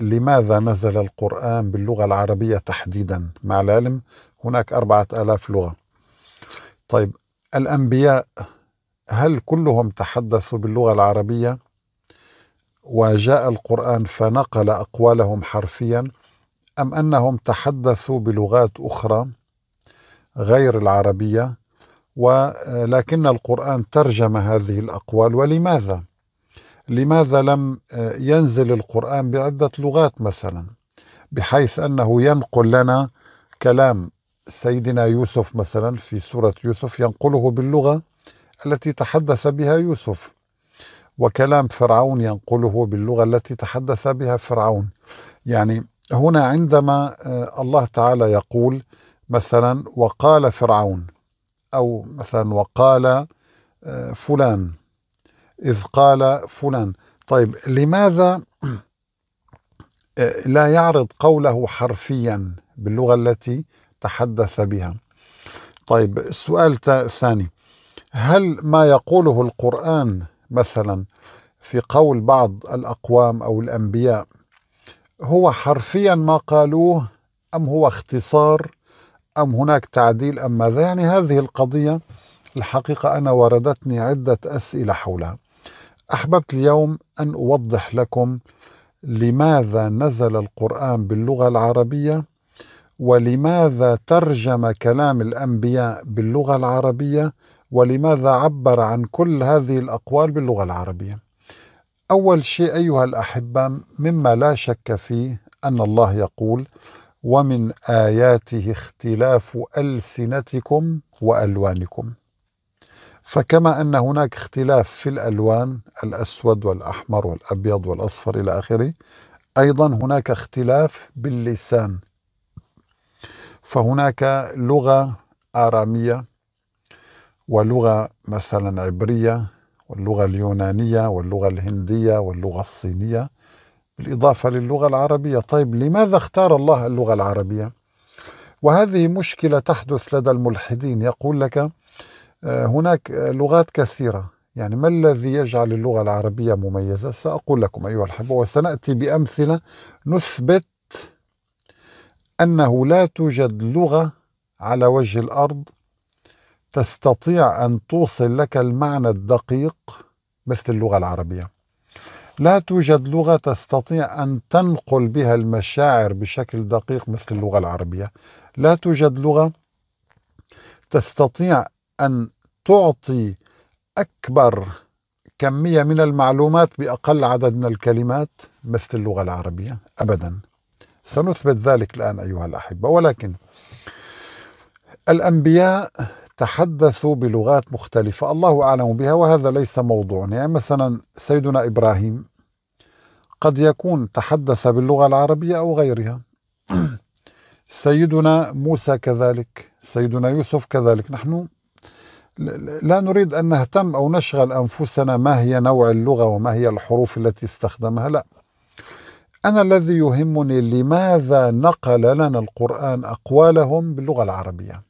لماذا نزل القرآن باللغة العربية تحديدا مع العلم هناك أربعة آلاف لغة طيب الأنبياء هل كلهم تحدثوا باللغة العربية وجاء القرآن فنقل أقوالهم حرفيا أم أنهم تحدثوا بلغات أخرى غير العربية ولكن القرآن ترجم هذه الأقوال ولماذا؟ لماذا لم آه، ينزل القرآن بعدة لغات مثلا بحيث أنه ينقل لنا كلام سيدنا يوسف مثلا في سورة يوسف ينقله باللغة التي تحدث بها يوسف وكلام فرعون ينقله باللغة التي تحدث بها فرعون يعني هنا عندما آه، الله تعالى يقول مثلا وقال فرعون أو مثلا وقال آه، فلان إذ قال فلان طيب لماذا لا يعرض قوله حرفيا باللغة التي تحدث بها طيب السؤال الثاني هل ما يقوله القرآن مثلا في قول بعض الأقوام أو الأنبياء هو حرفيا ما قالوه أم هو اختصار أم هناك تعديل أم ماذا يعني هذه القضية الحقيقة أنا وردتني عدة أسئلة حولها احببت اليوم ان اوضح لكم لماذا نزل القران باللغه العربيه ولماذا ترجم كلام الانبياء باللغه العربيه ولماذا عبر عن كل هذه الاقوال باللغه العربيه اول شيء ايها الاحبه مما لا شك فيه ان الله يقول ومن اياته اختلاف السنتكم والوانكم فكما أن هناك اختلاف في الألوان الأسود والأحمر والأبيض والأصفر إلى آخره أيضا هناك اختلاف باللسان فهناك لغة آرامية ولغة مثلا عبرية واللغة اليونانية واللغة الهندية واللغة الصينية بالإضافة للغة العربية طيب لماذا اختار الله اللغة العربية؟ وهذه مشكلة تحدث لدى الملحدين يقول لك آه، هناك لغات كثيرة يعني ما الذي يجعل اللغة العربية مميزة سأقول لكم أيها الحب وسنأتي بأمثلة نثبت أنه لا توجد لغة على وجه الأرض تستطيع أن توصل لك المعنى الدقيق مثل اللغة العربية لا توجد لغة تستطيع أن تنقل بها المشاعر بشكل دقيق مثل اللغة العربية لا توجد لغة تستطيع أن تعطي أكبر كمية من المعلومات بأقل عدد من الكلمات مثل اللغة العربية أبدا سنثبت ذلك الآن أيها الأحبة ولكن الأنبياء تحدثوا بلغات مختلفة الله أعلم بها وهذا ليس موضوعنا يعني مثلا سيدنا إبراهيم قد يكون تحدث باللغة العربية أو غيرها سيدنا موسى كذلك سيدنا يوسف كذلك نحن لا نريد أن نهتم أو نشغل أنفسنا ما هي نوع اللغة وما هي الحروف التي استخدمها لا أنا الذي يهمني لماذا نقل لنا القرآن أقوالهم باللغة العربية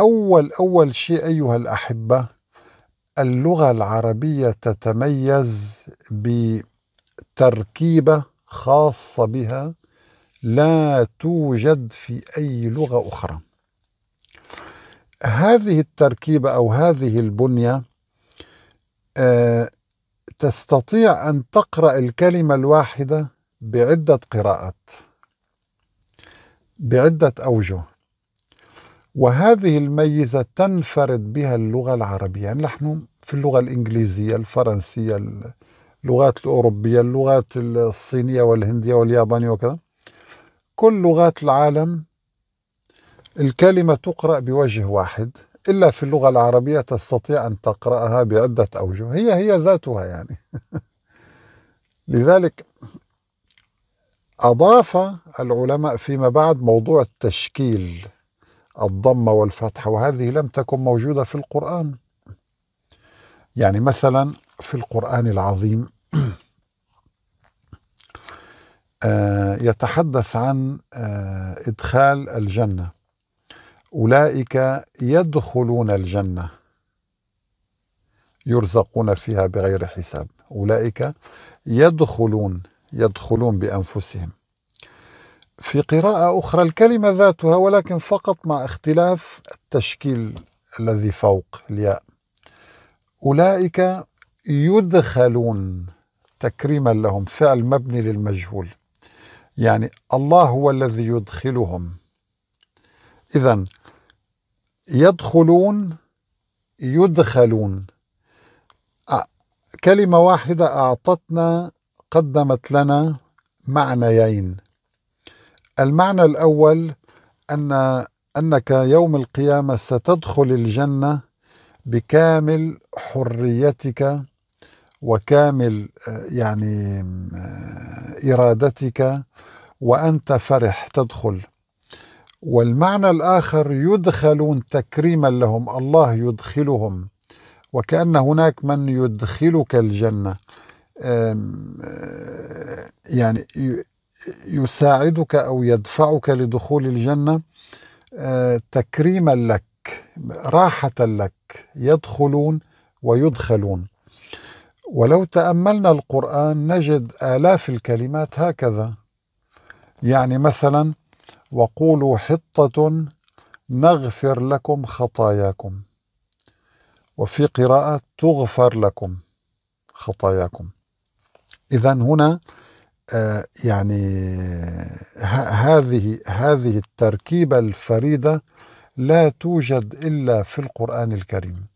أول أول شيء أيها الأحبة اللغة العربية تتميز بتركيبة خاصة بها لا توجد في أي لغة أخرى هذه التركيبة أو هذه البنية آه، تستطيع أن تقرأ الكلمة الواحدة بعدة قراءات بعدة أوجه وهذه الميزة تنفرد بها اللغة العربية يعني نحن في اللغة الإنجليزية الفرنسية اللغات الأوروبية اللغات الصينية والهندية واليابانية وكذا كل لغات العالم الكلمة تقرأ بوجه واحد إلا في اللغة العربية تستطيع أن تقرأها بعدة أوجه هي هي ذاتها يعني لذلك أضاف العلماء فيما بعد موضوع التشكيل الضمة والفتحة وهذه لم تكن موجودة في القرآن يعني مثلا في القرآن العظيم آه، يتحدث عن آه، إدخال الجنة أولئك يدخلون الجنة يرزقون فيها بغير حساب أولئك يدخلون يدخلون بأنفسهم في قراءة أخرى الكلمة ذاتها ولكن فقط مع اختلاف التشكيل الذي فوق الياء أولئك يدخلون تكريما لهم فعل مبني للمجهول يعني الله هو الذي يدخلهم إذا يدخلون يدخلون كلمة واحدة أعطتنا قدمت لنا معنيين المعنى الأول أن أنك يوم القيامة ستدخل الجنة بكامل حريتك وكامل آه، يعني آه، إرادتك وأنت فرح تدخل والمعنى الآخر يدخلون تكريما لهم الله يدخلهم وكأن هناك من يدخلك الجنة أه، يعني يساعدك أو يدفعك لدخول الجنة أه، تكريما لك راحة لك يدخلون ويدخلون ولو تأملنا القرآن نجد آلاف الكلمات هكذا يعني مثلاً وقولوا حطة نغفر لكم خطاياكم وفي قراءة تغفر لكم خطاياكم إذا هنا آه، يعني هذه هذه التركيبة الفريدة لا توجد إلا في القرآن الكريم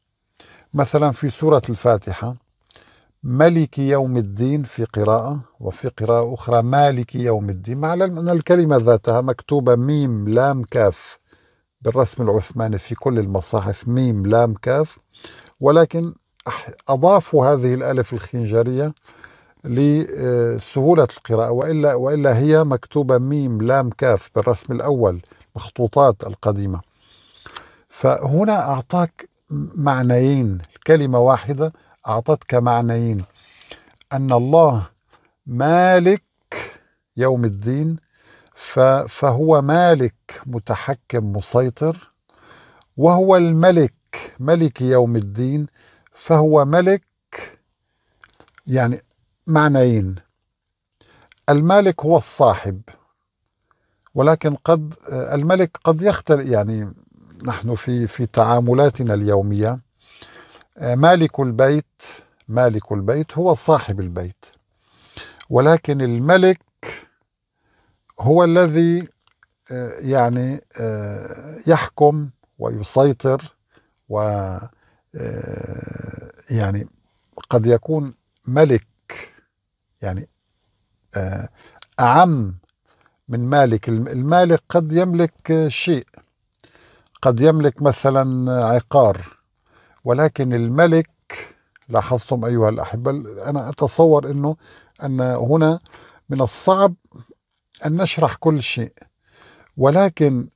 مثلا في سورة الفاتحة ملك يوم الدين في قراءة وفي قراءة أخرى مالك يوم الدين مع أن الكلمة ذاتها مكتوبة ميم لام كاف بالرسم العثماني في كل المصاحف ميم لام كاف ولكن أضافوا هذه الألف الخنجرية لسهولة القراءة وإلا, وإلا هي مكتوبة ميم لام كاف بالرسم الأول مخطوطات القديمة فهنا أعطاك معنيين كلمة واحدة أعطتك معنيين أن الله مالك يوم الدين فهو مالك متحكم مسيطر وهو الملك ملك يوم الدين فهو ملك يعني معنيين المالك هو الصاحب ولكن قد الملك قد يختلف يعني نحن في في تعاملاتنا اليوميه آه، مالك البيت مالك البيت هو صاحب البيت ولكن الملك هو الذي آه، يعني آه، يحكم ويسيطر و يعني قد يكون ملك يعني أعم من مالك المالك قد يملك شيء قد يملك مثلا عقار ولكن الملك لاحظتم أيها الأحبة أنا أتصور أنه أن هنا من الصعب أن نشرح كل شيء ولكن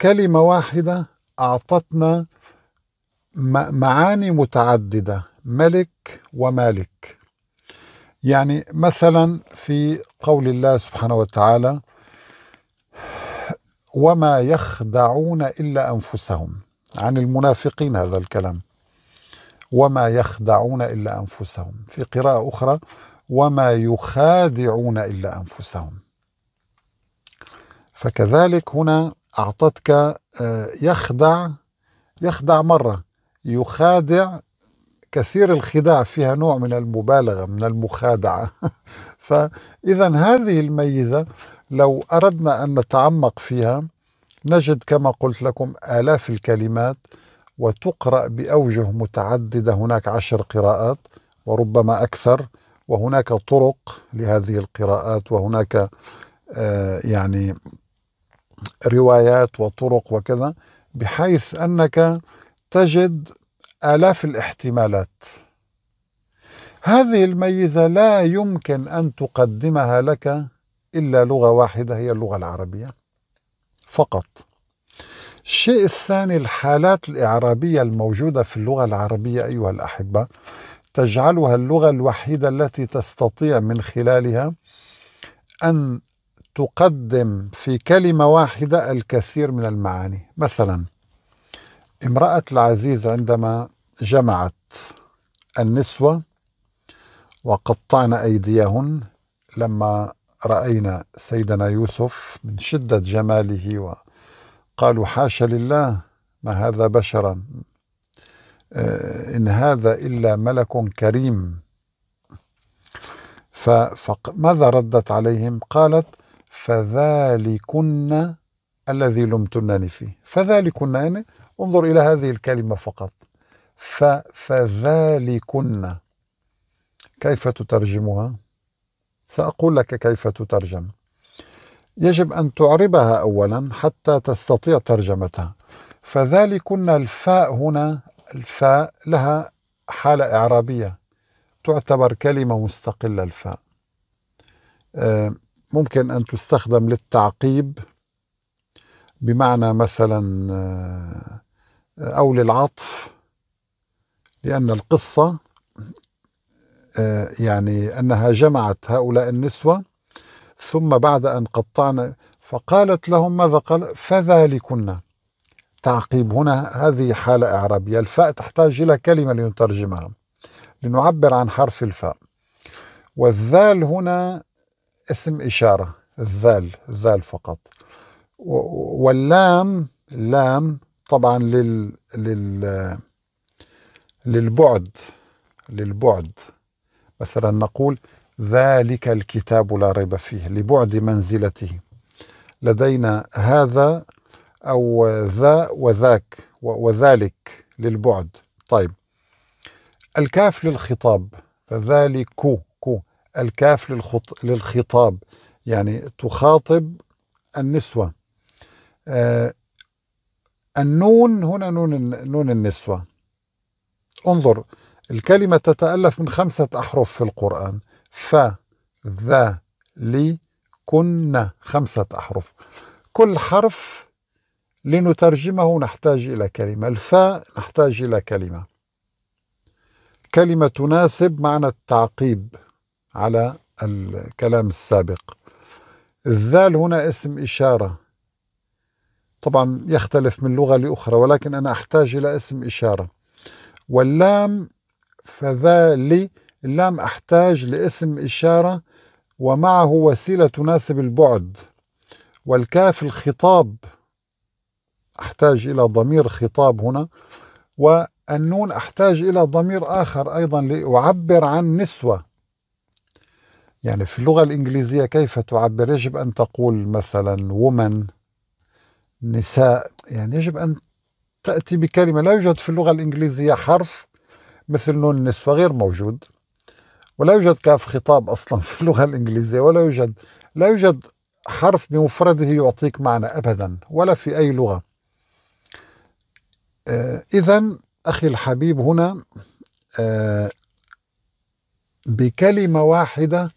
كلمة واحدة أعطتنا معاني متعددة ملك ومالك يعني مثلا في قول الله سبحانه وتعالى وما يخدعون إلا أنفسهم عن المنافقين هذا الكلام وما يخدعون الا انفسهم في قراءه اخرى وما يخادعون الا انفسهم فكذلك هنا اعطتك آه، يخدع يخدع مره يخادع كثير الخداع فيها نوع من المبالغه من المخادعه فاذا هذه الميزه لو اردنا ان نتعمق فيها نجد كما قلت لكم آلاف الكلمات وتقرأ بأوجه متعددة هناك عشر قراءات وربما أكثر وهناك طرق لهذه القراءات وهناك آه، يعني روايات وطرق وكذا بحيث أنك تجد آلاف الاحتمالات هذه الميزة لا يمكن أن تقدمها لك إلا لغة واحدة هي اللغة العربية فقط الشيء الثاني الحالات الإعرابية الموجودة في اللغة العربية أيها الأحبة تجعلها اللغة الوحيدة التي تستطيع من خلالها أن تقدم في كلمة واحدة الكثير من المعاني مثلا امرأة العزيز عندما جمعت النسوة وقطعن أيديهن لما رأينا سيدنا يوسف من شدة جماله وقالوا حاشا لله ما هذا بشرا آه، إن هذا إلا ملك كريم فماذا ردت عليهم قالت فذلكن الذي لمتنني فيه فذلكن يعني انظر إلى هذه الكلمة فقط فذلكن كيف تترجمها سأقول لك كيف تترجم يجب أن تعربها أولا حتى تستطيع ترجمتها فذلكن الفاء هنا الفاء لها حالة إعرابية تعتبر كلمة مستقلة الفاء آه، ممكن أن تستخدم للتعقيب بمعنى مثلا آه، أو للعطف لأن القصة آه، يعني أنها جمعت هؤلاء النسوة ثم بعد أن قطعنا فقالت لهم ماذا قال فذلكن تعقيب هنا هذه حالة إعرابية الفاء تحتاج إلى كلمة لنترجمها لنعبر عن حرف الفاء والذال هنا اسم إشارة الذال الذال فقط واللام لام طبعا لل, لل للبعد للبعد مثلا نقول ذلك الكتاب لا ريب فيه لبعد منزلته لدينا هذا أو ذا وذاك وذلك للبعد طيب الكاف للخطاب فذلك كو الكاف للخط للخطاب يعني تخاطب النسوة آه النون هنا نون نون النسوة انظر الكلمة تتألف من خمسة أحرف في القرآن ف ذا لي كنا خمسة أحرف كل حرف لنترجمه نحتاج إلى كلمة الفاء نحتاج إلى كلمة كلمة تناسب معنى التعقيب على الكلام السابق الذال هنا اسم إشارة طبعا يختلف من لغة لأخرى ولكن أنا أحتاج إلى اسم إشارة واللام فذا لي اللام أحتاج لاسم إشارة ومعه وسيلة تناسب البعد والكاف الخطاب أحتاج إلى ضمير خطاب هنا والنون أحتاج إلى ضمير آخر أيضا لأعبر عن نسوة يعني في اللغة الإنجليزية كيف تعبر يجب أن تقول مثلا woman نساء يعني يجب أن تأتي بكلمة لا يوجد في اللغة الإنجليزية حرف مثل نون النسوة غير موجود ولا يوجد كاف خطاب أصلا في اللغة الإنجليزية ولا يوجد لا يوجد حرف بمفرده يعطيك معنى أبدا ولا في أي لغة آه، إذا أخي الحبيب هنا آه، بكلمة واحدة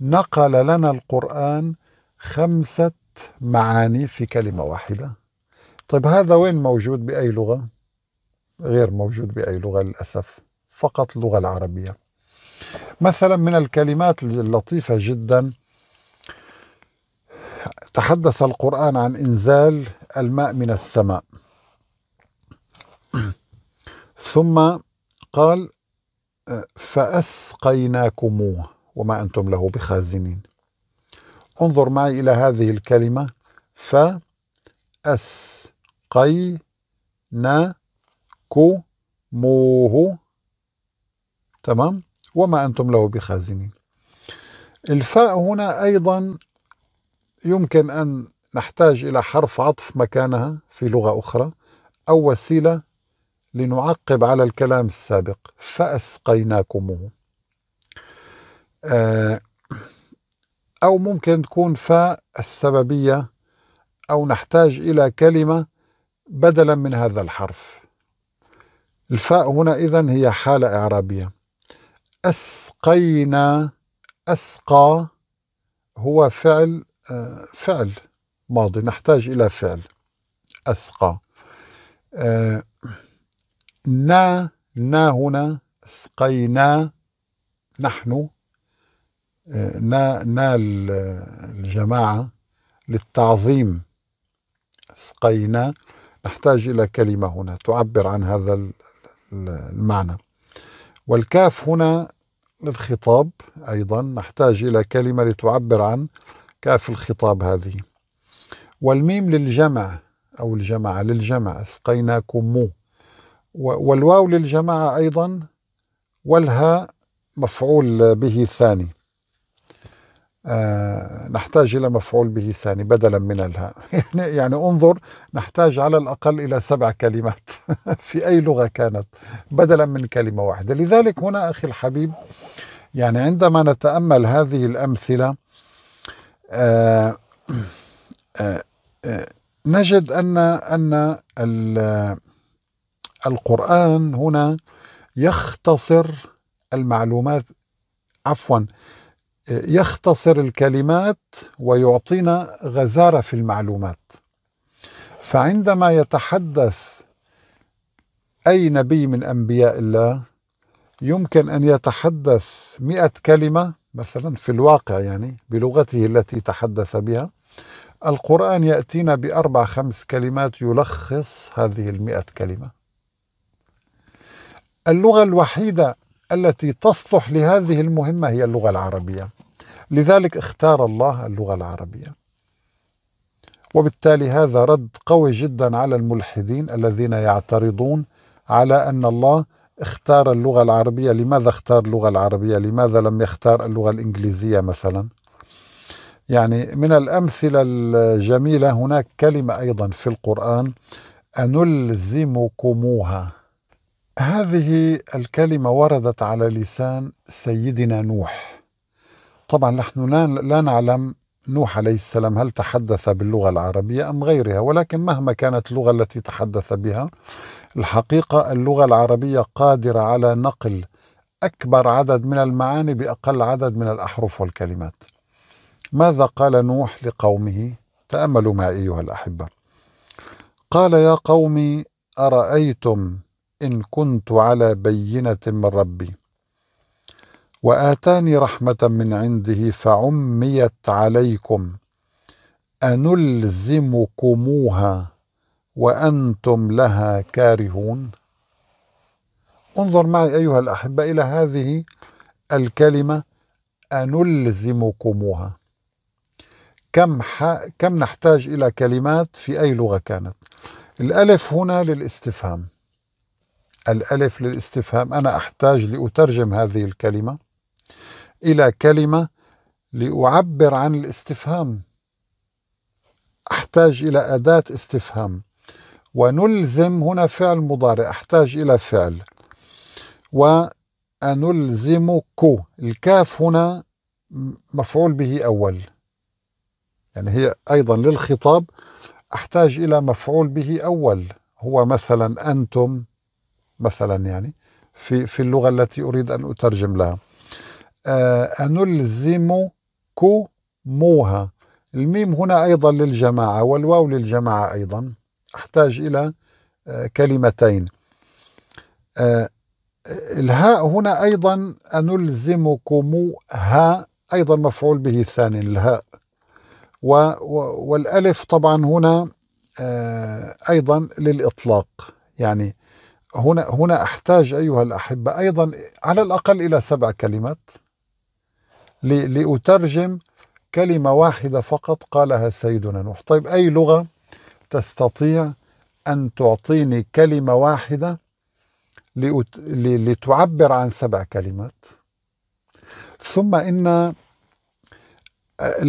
نقل لنا القرآن خمسة معاني في كلمة واحدة طيب هذا وين موجود بأي لغة؟ غير موجود بأي لغة للأسف فقط اللغة العربية مثلا من الكلمات اللطيفة جدا تحدث القرآن عن إنزال الماء من السماء ثم قال فأسقيناكموه وما أنتم له بخازنين انظر معي إلى هذه الكلمة فأسقيناكموه كو تمام وما أنتم له بخازنين الفاء هنا أيضا يمكن أن نحتاج إلى حرف عطف مكانها في لغة أخرى أو وسيلة لنعقب على الكلام السابق فأسقيناكمه آه، أو ممكن تكون فاء السببية أو نحتاج إلى كلمة بدلا من هذا الحرف الفاء هنا إذا هي حالة إعرابية أسقينا أسقى هو فعل آه، فعل ماضي نحتاج إلى فعل أسقى آه، نا نا هنا أسقينا نحن آه، نا نا الجماعة للتعظيم أسقينا نحتاج إلى كلمة هنا تعبر عن هذا المعنى والكاف هنا للخطاب أيضا نحتاج إلى كلمة لتعبر عن كاف الخطاب هذه والميم للجمع أو الجماعة للجمع أسقيناكم مو والواو للجماعة أيضا والها مفعول به ثاني آه نحتاج إلى مفعول به ثاني بدلا من الهاء يعني, يعني انظر نحتاج على الأقل إلى سبع كلمات في أي لغة كانت بدلا من كلمة واحدة لذلك هنا أخي الحبيب يعني عندما نتأمل هذه الأمثلة آه آه, آه، نجد أن أن القرآن هنا يختصر المعلومات عفوا يختصر الكلمات ويعطينا غزاره في المعلومات فعندما يتحدث اي نبي من انبياء الله يمكن ان يتحدث مئة كلمه مثلا في الواقع يعني بلغته التي تحدث بها القرآن يأتينا بأربع خمس كلمات يلخص هذه المئة كلمة اللغة الوحيدة التي تصلح لهذه المهمة هي اللغة العربية لذلك اختار الله اللغة العربية وبالتالي هذا رد قوي جدا على الملحدين الذين يعترضون على أن الله اختار اللغة العربية لماذا اختار اللغة العربية لماذا لم يختار اللغة الإنجليزية مثلا يعني من الأمثلة الجميلة هناك كلمة أيضا في القرآن أنلزمكموها هذه الكلمة وردت على لسان سيدنا نوح طبعا نحن لا نعلم نوح عليه السلام هل تحدث باللغة العربية أم غيرها ولكن مهما كانت اللغة التي تحدث بها الحقيقة اللغة العربية قادرة على نقل أكبر عدد من المعاني بأقل عدد من الأحرف والكلمات ماذا قال نوح لقومه تأملوا معي أيها الأحبة قال يا قومي أرأيتم إن كنت على بينة من ربي واتاني رحمه من عنده فعميت عليكم انلزمكموها وانتم لها كارهون انظر معي ايها الاحبه الى هذه الكلمه انلزمكموها كم ح... كم نحتاج الى كلمات في اي لغه كانت الالف هنا للاستفهام الالف للاستفهام انا احتاج لاترجم هذه الكلمه الى كلمه لاعبر عن الاستفهام احتاج الى اداه استفهام ونلزم هنا فعل مضارع احتاج الى فعل وأنلزمك الكاف هنا مفعول به أول يعني هي أيضا للخطاب أحتاج إلى مفعول به أول هو مثلا أنتم مثلا يعني في في اللغة التي أريد أن أترجم لها آه، أنلزم كموها الميم هنا أيضا للجماعة والواو للجماعة أيضا أحتاج إلى آه، كلمتين آه، الهاء هنا أيضا أنلزمكمها أيضا مفعول به الثاني الهاء والألف طبعا هنا أيضا للإطلاق يعني هنا هنا أحتاج أيها الأحبة أيضا على الأقل إلى سبع كلمات لأترجم كلمة واحدة فقط قالها سيدنا نوح طيب أي لغة تستطيع أن تعطيني كلمة واحدة لتعبر عن سبع كلمات ثم إن آه،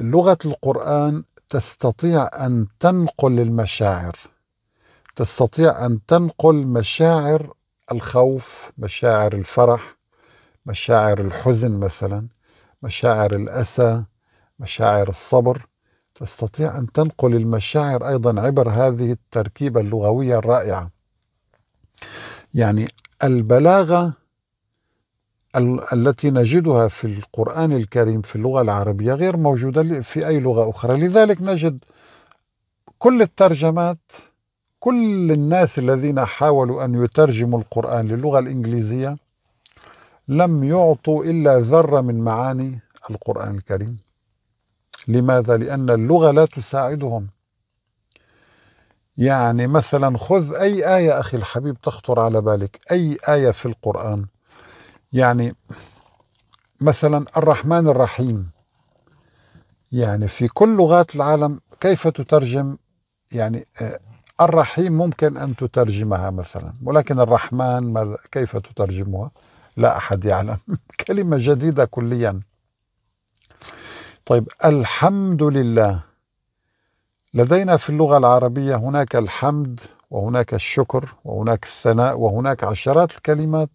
لغة القرآن تستطيع أن تنقل المشاعر تستطيع أن تنقل مشاعر الخوف مشاعر الفرح مشاعر الحزن مثلا مشاعر الاسى مشاعر الصبر تستطيع ان تنقل المشاعر ايضا عبر هذه التركيبه اللغويه الرائعه يعني البلاغه ال التي نجدها في القران الكريم في اللغه العربيه غير موجوده في اي لغه اخرى لذلك نجد كل الترجمات كل الناس الذين حاولوا ان يترجموا القران للغه الانجليزيه لم يعطوا إلا ذرة من معاني القرآن الكريم لماذا؟ لأن اللغة لا تساعدهم يعني مثلا خذ أي آية أخي الحبيب تخطر على بالك أي آية في القرآن يعني مثلا الرحمن الرحيم يعني في كل لغات العالم كيف تترجم يعني آه، الرحيم ممكن أن تترجمها مثلا ولكن الرحمن ماذا كيف تترجمها لا أحد يعلم كلمة جديدة كليا طيب الحمد لله لدينا في اللغة العربية هناك الحمد وهناك الشكر وهناك الثناء وهناك عشرات الكلمات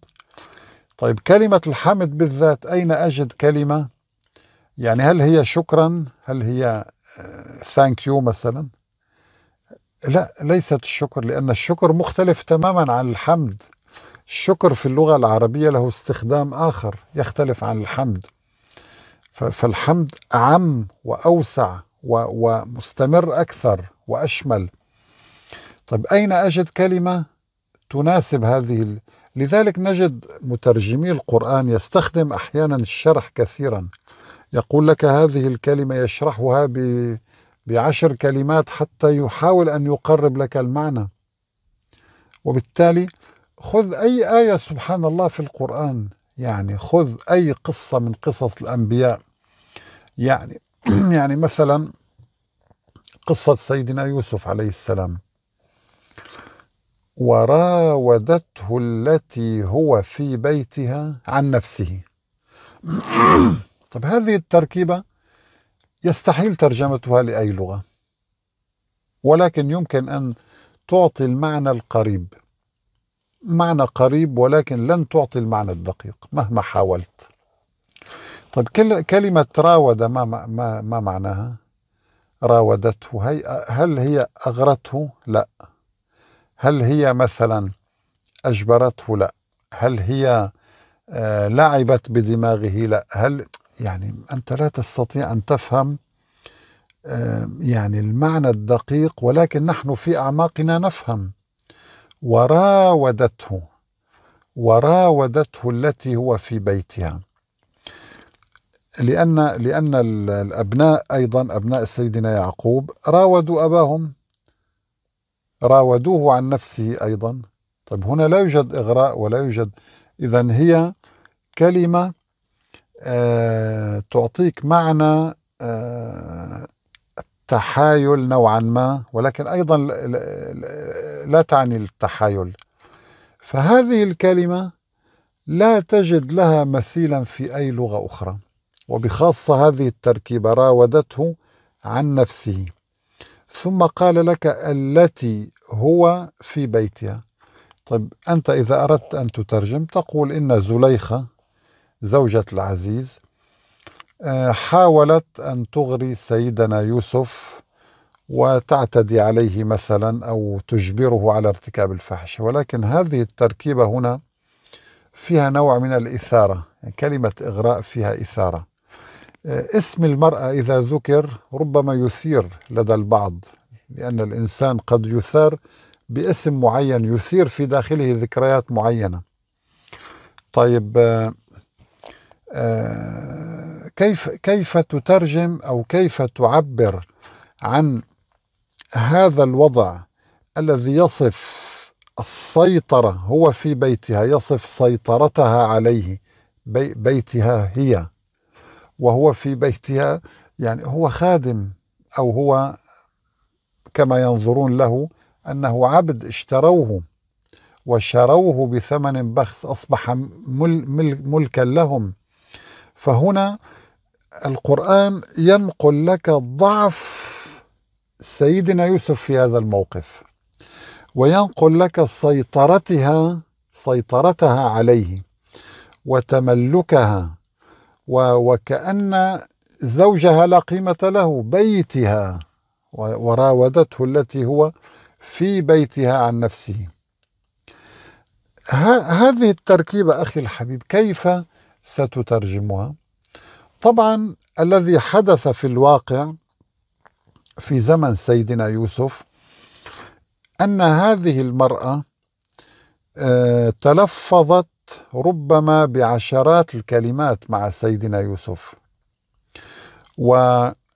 طيب كلمة الحمد بالذات أين أجد كلمة يعني هل هي شكرا هل هي ثانك آه، يو مثلا لا ليست الشكر لأن الشكر مختلف تماما عن الحمد الشكر في اللغة العربية له استخدام آخر يختلف عن الحمد فالحمد أعم وأوسع ومستمر أكثر وأشمل طيب أين أجد كلمة تناسب هذه لذلك نجد مترجمي القرآن يستخدم أحيانا الشرح كثيرا يقول لك هذه الكلمة يشرحها ب بعشر كلمات حتى يحاول أن يقرب لك المعنى وبالتالي خذ أي آية سبحان الله في القرآن يعني خذ أي قصة من قصص الأنبياء يعني يعني مثلا قصة سيدنا يوسف عليه السلام وراودته التي هو في بيتها عن نفسه طب هذه التركيبة يستحيل ترجمتها لأي لغة ولكن يمكن أن تعطي المعنى القريب معنى قريب ولكن لن تعطي المعنى الدقيق مهما حاولت طيب كلمة راود ما, ما, ما معناها راودته هي هل هي أغرته لا هل هي مثلا أجبرته لا هل هي آه، لعبت بدماغه لا هل يعني أنت لا تستطيع أن تفهم آه، يعني المعنى الدقيق ولكن نحن في أعماقنا نفهم وراودته وراودته التي هو في بيتها لأن لأن الأبناء أيضا أبناء سيدنا يعقوب راودوا أباهم راودوه عن نفسه أيضا طيب هنا لا يوجد إغراء ولا يوجد إذا هي كلمة آه تعطيك معنى آه تحايل نوعا ما ولكن أيضا لا تعني التحايل فهذه الكلمة لا تجد لها مثيلا في أي لغة أخرى وبخاصة هذه التركيبة راودته عن نفسه ثم قال لك التي هو في بيتها طيب أنت إذا أردت أن تترجم تقول إن زليخة زوجة العزيز آه، حاولت أن تغري سيدنا يوسف وتعتدي عليه مثلا أو تجبره على ارتكاب الفحش ولكن هذه التركيبة هنا فيها نوع من الإثارة يعني كلمة إغراء فيها إثارة آه، اسم المرأة إذا ذكر ربما يثير لدى البعض لأن الإنسان قد يثار باسم معين يثير في داخله ذكريات معينة طيب آه, آه، كيف كيف تترجم او كيف تعبر عن هذا الوضع الذي يصف السيطرة هو في بيتها يصف سيطرتها عليه بي بيتها هي وهو في بيتها يعني هو خادم أو هو كما ينظرون له أنه عبد اشتروه وشروه بثمن بخس أصبح مل مل ملكا لهم فهنا القرآن ينقل لك ضعف سيدنا يوسف في هذا الموقف وينقل لك سيطرتها سيطرتها عليه وتملكها وكأن زوجها لا قيمة له بيتها وراودته التي هو في بيتها عن نفسه هذه التركيبة أخي الحبيب كيف ستترجمها؟ طبعا الذي حدث في الواقع في زمن سيدنا يوسف ان هذه المراه آه، تلفظت ربما بعشرات الكلمات مع سيدنا يوسف وجلست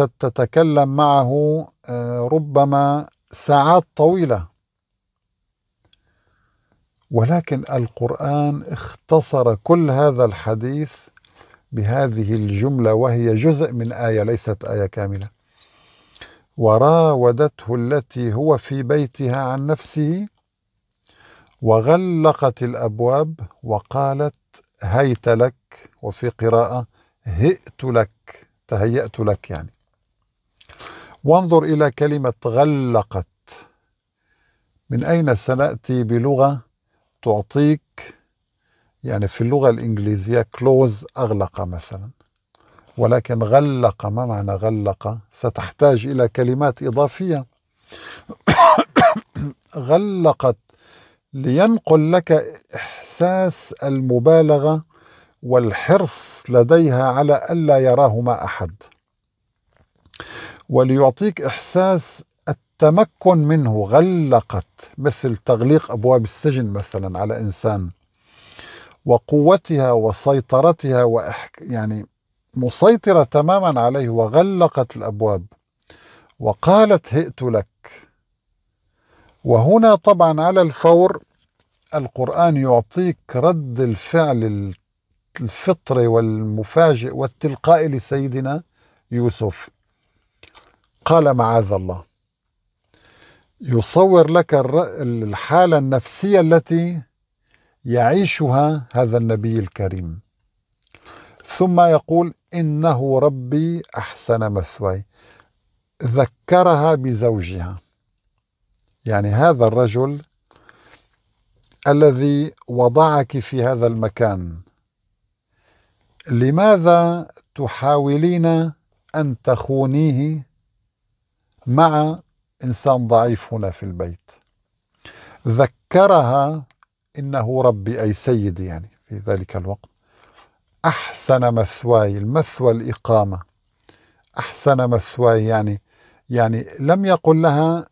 آه، تتكلم معه آه، ربما ساعات طويله ولكن القران اختصر كل هذا الحديث بهذه الجملة وهي جزء من آية ليست آية كاملة وراودته التي هو في بيتها عن نفسه وغلقت الأبواب وقالت هيت لك وفي قراءة هئت لك تهيأت لك يعني وانظر إلى كلمة غلقت من أين سنأتي بلغة تعطيك يعني في اللغة الإنجليزية كلوز أغلق مثلا ولكن غلق ما معنى غلق ستحتاج إلى كلمات إضافية غلقت لينقل لك إحساس المبالغة والحرص لديها على ألا يراهما أحد وليعطيك إحساس التمكن منه غلقت مثل تغليق أبواب السجن مثلا على إنسان وقوتها وسيطرتها وإحك يعني مسيطرة تماما عليه وغلقت الأبواب وقالت هئت لك وهنا طبعا على الفور القرآن يعطيك رد الفعل الفطري والمفاجئ والتلقائي لسيدنا يوسف قال معاذ الله يصور لك الحالة النفسية التي يعيشها هذا النبي الكريم ثم يقول انه ربي احسن مثواي ذكرها بزوجها يعني هذا الرجل الذي وضعك في هذا المكان لماذا تحاولين ان تخونيه مع انسان ضعيف هنا في البيت ذكرها إنه ربي أي سيدي يعني في ذلك الوقت أحسن مثواي المثوى الإقامة أحسن مثواي يعني يعني لم يقل لها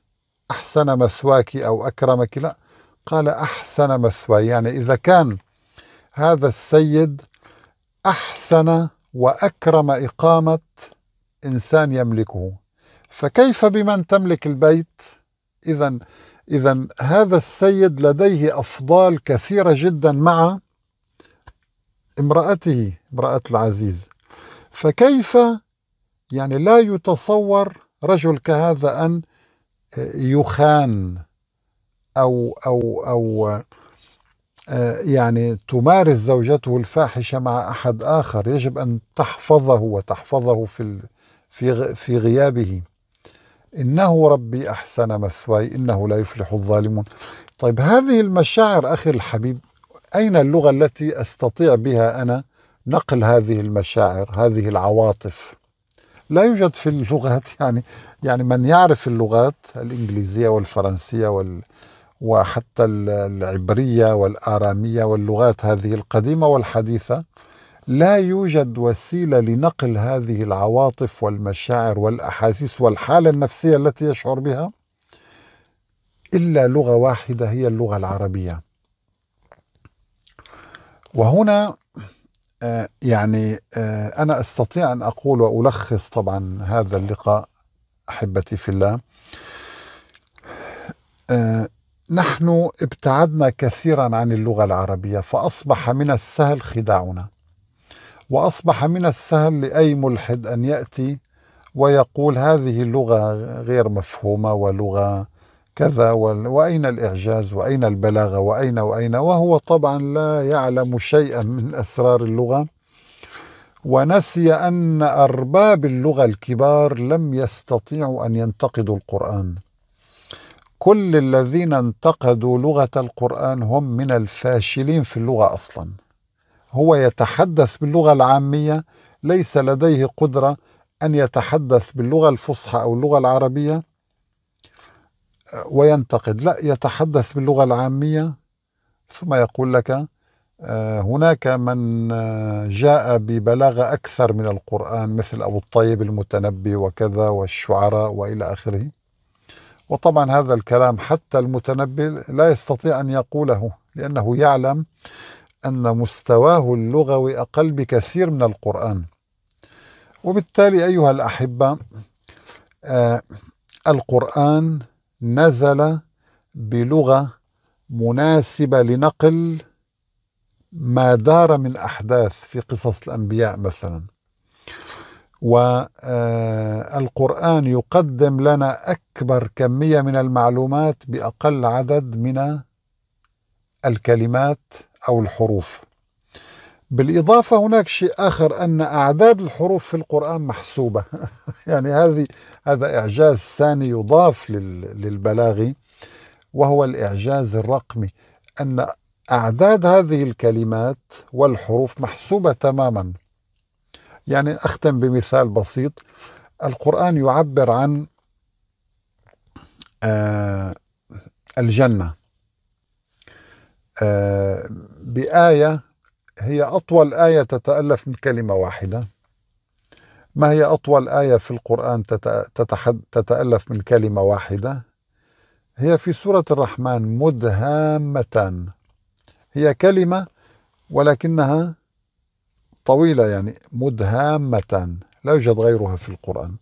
أحسن مثواك أو أكرمك لا قال أحسن مثواي يعني إذا كان هذا السيد أحسن وأكرم إقامة إنسان يملكه فكيف بمن تملك البيت إذا إذا هذا السيد لديه أفضال كثيرة جدا مع امرأته امرأة العزيز فكيف يعني لا يتصور رجل كهذا أن يخان أو أو أو آه، يعني تمارس زوجته الفاحشة مع أحد آخر يجب أن تحفظه وتحفظه في في غيابه إنه ربي أحسن مثواي إنه لا يفلح الظالمون طيب هذه المشاعر أخي الحبيب أين اللغة التي أستطيع بها أنا نقل هذه المشاعر هذه العواطف لا يوجد في اللغات يعني يعني من يعرف اللغات الإنجليزية والفرنسية وال وحتى العبرية والآرامية واللغات هذه القديمة والحديثة لا يوجد وسيله لنقل هذه العواطف والمشاعر والاحاسيس والحاله النفسيه التي يشعر بها الا لغه واحده هي اللغه العربيه وهنا آه، يعني آه، انا استطيع ان اقول والخص طبعا هذا اللقاء احبتي في الله آه، نحن ابتعدنا كثيرا عن اللغه العربيه فاصبح من السهل خداعنا وأصبح من السهل لأي ملحد أن يأتي ويقول هذه اللغة غير مفهومة ولغة كذا وأين الإعجاز وأين البلاغة وأين وأين وهو طبعا لا يعلم شيئا من أسرار اللغة ونسي أن أرباب اللغة الكبار لم يستطيعوا أن ينتقدوا القرآن كل الذين انتقدوا لغة القرآن هم من الفاشلين في اللغة أصلاً هو يتحدث باللغة العامية ليس لديه قدرة أن يتحدث باللغة الفصحى أو اللغة العربية آه، وينتقد لا يتحدث باللغة العامية ثم يقول لك آه، هناك من آه، جاء ببلاغة أكثر من القرآن مثل أبو الطيب المتنبي وكذا والشعراء وإلى آخره وطبعا هذا الكلام حتى المتنبي لا يستطيع أن يقوله لأنه يعلم أن مستواه اللغوي أقل بكثير من القرآن وبالتالي أيها الأحبة آه القرآن نزل بلغة مناسبة لنقل ما دار من أحداث في قصص الأنبياء مثلا والقرآن آه، يقدم لنا أكبر كمية من المعلومات بأقل عدد من الكلمات أو الحروف بالإضافة هناك شيء آخر أن أعداد الحروف في القرآن محسوبة يعني هذه هذا إعجاز ثاني يضاف للبلاغي وهو الإعجاز الرقمي أن أعداد هذه الكلمات والحروف محسوبة تماما يعني أختم بمثال بسيط القرآن يعبر عن آه، الجنة آه، بآية هي أطول آية تتألف من كلمة واحدة ما هي أطول آية في القرآن تتألف من كلمة واحدة هي في سورة الرحمن مدهامة هي كلمة ولكنها طويلة يعني مدهامة لا يوجد غيرها في القرآن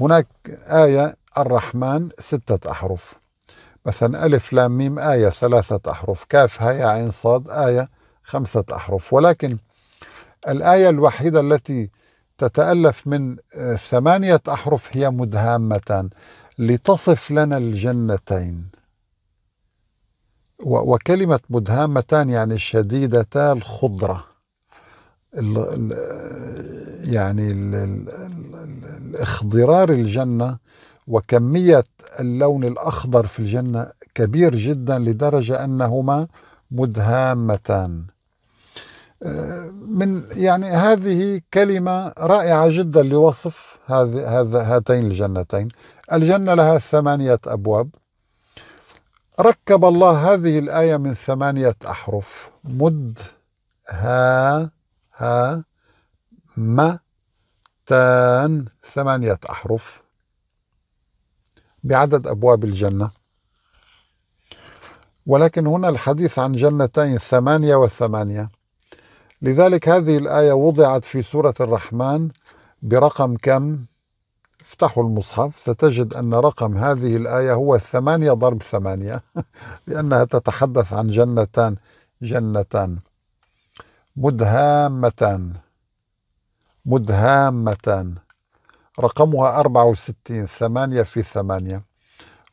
هناك آية الرحمن ستة أحرف مثلا ألف لام ميم آية ثلاثة أحرف كاف هاء عين صاد آية خمسة أحرف ولكن الآية الوحيدة التي تتألف من آه، ثمانية أحرف هي مدهامتان لتصف لنا الجنتين وكلمة مدهامتان يعني شديدتا الخضرة يعني الاخضرار الجنة وكمية اللون الأخضر في الجنة كبير جدا لدرجة أنهما مدهامتان من يعني هذه كلمة رائعة جدا لوصف هذا هاتين الجنتين الجنة لها ثمانية أبواب ركب الله هذه الآية من ثمانية أحرف مد ها ها ما تان ثمانية أحرف بعدد أبواب الجنة ولكن هنا الحديث عن جنتين الثمانية والثمانية لذلك هذه الآية وضعت في سورة الرحمن برقم كم افتحوا المصحف ستجد أن رقم هذه الآية هو الثمانية ضرب ثمانية لأنها تتحدث عن جنتان جنتان مدهامتان مدهامتان رقمها 64 8 في 8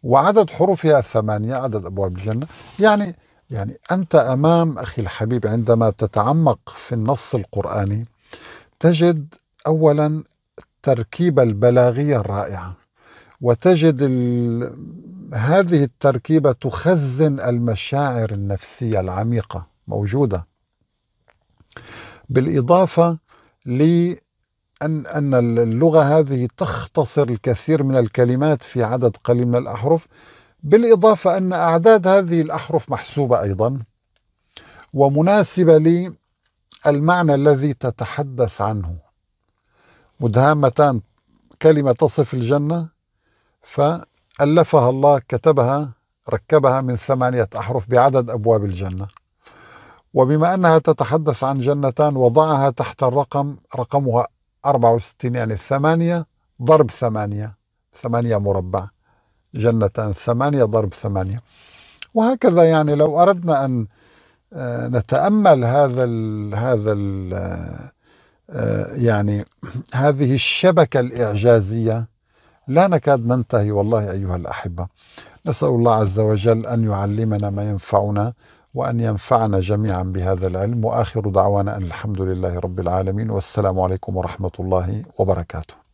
وعدد حروفها 8 عدد أبواب الجنة يعني يعني أنت أمام أخي الحبيب عندما تتعمق في النص القرآني تجد أولا التركيبة البلاغية الرائعة وتجد هذه التركيبة تخزن المشاعر النفسية العميقة موجودة بالإضافة ل أن أن اللغة هذه تختصر الكثير من الكلمات في عدد قليل من الأحرف بالإضافة أن أعداد هذه الأحرف محسوبة أيضا ومناسبة للمعنى الذي تتحدث عنه مدهامتان كلمة تصف الجنة فألفها الله كتبها ركبها من ثمانية أحرف بعدد أبواب الجنة وبما أنها تتحدث عن جنتان وضعها تحت الرقم رقمها 64 يعني 8 ضرب ثمانية ثمانية مربع جنة ثمانية ضرب ثمانية وهكذا يعني لو أردنا أن آه، نتأمل هذا ال هذا ال آه، آه، يعني هذه الشبكة الإعجازية لا نكاد ننتهي والله أيها الأحبة نسأل الله عز وجل أن يعلمنا ما ينفعنا وأن ينفعنا جميعا بهذا العلم وآخر دعوانا أن الحمد لله رب العالمين والسلام عليكم ورحمة الله وبركاته